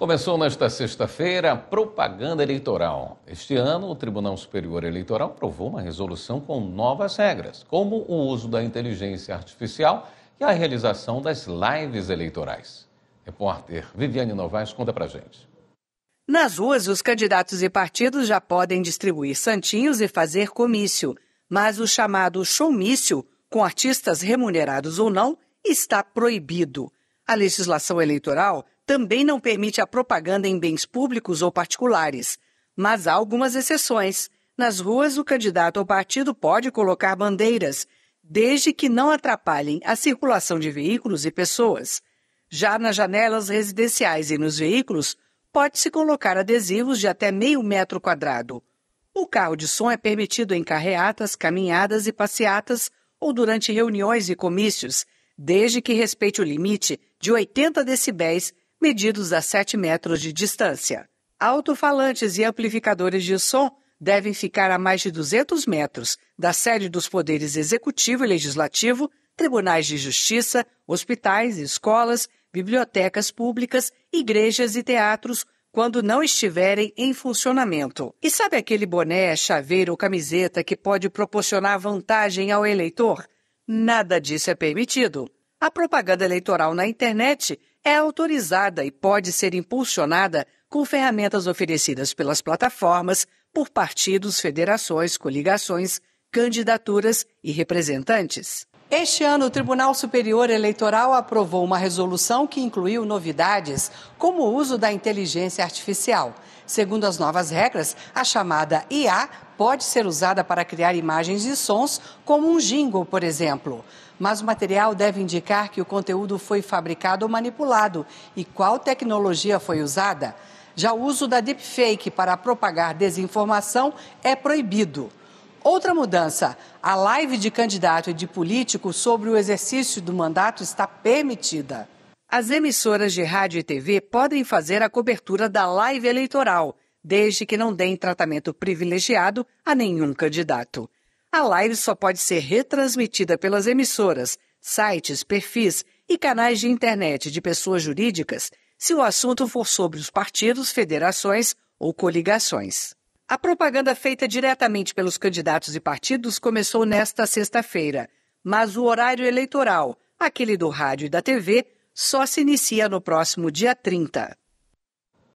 Começou nesta sexta-feira a propaganda eleitoral. Este ano, o Tribunal Superior Eleitoral aprovou uma resolução com novas regras, como o uso da inteligência artificial e a realização das lives eleitorais. Repórter Viviane Novaes conta pra gente. Nas ruas, os candidatos e partidos já podem distribuir santinhos e fazer comício, mas o chamado showmício, com artistas remunerados ou não, está proibido. A legislação eleitoral também não permite a propaganda em bens públicos ou particulares, mas há algumas exceções. Nas ruas, o candidato ao partido pode colocar bandeiras, desde que não atrapalhem a circulação de veículos e pessoas. Já nas janelas residenciais e nos veículos, pode-se colocar adesivos de até meio metro quadrado. O carro de som é permitido em carreatas, caminhadas e passeatas ou durante reuniões e comícios, desde que respeite o limite de 80 decibéis medidos a 7 metros de distância. Alto-falantes e amplificadores de som devem ficar a mais de 200 metros da sede dos poderes executivo e legislativo, tribunais de justiça, hospitais, escolas, bibliotecas públicas, igrejas e teatros, quando não estiverem em funcionamento. E sabe aquele boné, chaveiro ou camiseta que pode proporcionar vantagem ao eleitor? Nada disso é permitido. A propaganda eleitoral na internet é autorizada e pode ser impulsionada com ferramentas oferecidas pelas plataformas por partidos, federações, coligações, candidaturas e representantes. Este ano, o Tribunal Superior Eleitoral aprovou uma resolução que incluiu novidades, como o uso da inteligência artificial. Segundo as novas regras, a chamada IA pode ser usada para criar imagens e sons, como um jingle, por exemplo. Mas o material deve indicar que o conteúdo foi fabricado ou manipulado e qual tecnologia foi usada. Já o uso da deepfake para propagar desinformação é proibido. Outra mudança: a live de candidato e de político sobre o exercício do mandato está permitida. As emissoras de rádio e TV podem fazer a cobertura da live eleitoral, desde que não deem tratamento privilegiado a nenhum candidato. A live só pode ser retransmitida pelas emissoras, sites, perfis e canais de internet de pessoas jurídicas se o assunto for sobre os partidos, federações ou coligações. A propaganda feita diretamente pelos candidatos e partidos começou nesta sexta-feira, mas o horário eleitoral, aquele do rádio e da TV, só se inicia no próximo dia 30.